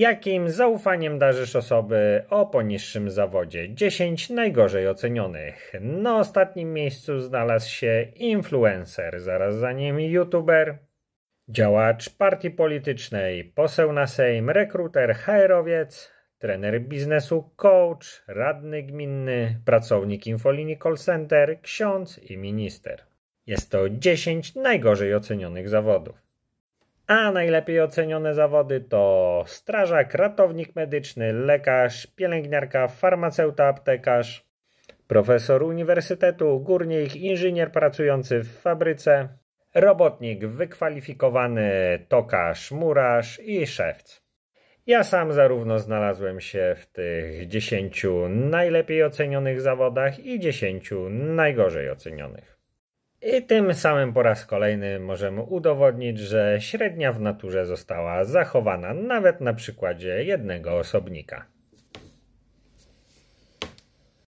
Jakim zaufaniem darzysz osoby o poniższym zawodzie? 10 najgorzej ocenionych. Na ostatnim miejscu znalazł się influencer, zaraz za nim youtuber, działacz partii politycznej, poseł na Sejm, rekruter, HR-owiec, trener biznesu, coach, radny gminny, pracownik infolinii call center, ksiądz i minister. Jest to 10 najgorzej ocenionych zawodów. A najlepiej ocenione zawody to strażak, ratownik medyczny, lekarz, pielęgniarka, farmaceuta, aptekarz, profesor uniwersytetu, górnik, inżynier pracujący w fabryce, robotnik, wykwalifikowany tokarz, murarz i szewc. Ja sam zarówno znalazłem się w tych 10 najlepiej ocenionych zawodach i 10 najgorzej ocenionych. I tym samym po raz kolejny możemy udowodnić, że średnia w naturze została zachowana nawet na przykładzie jednego osobnika.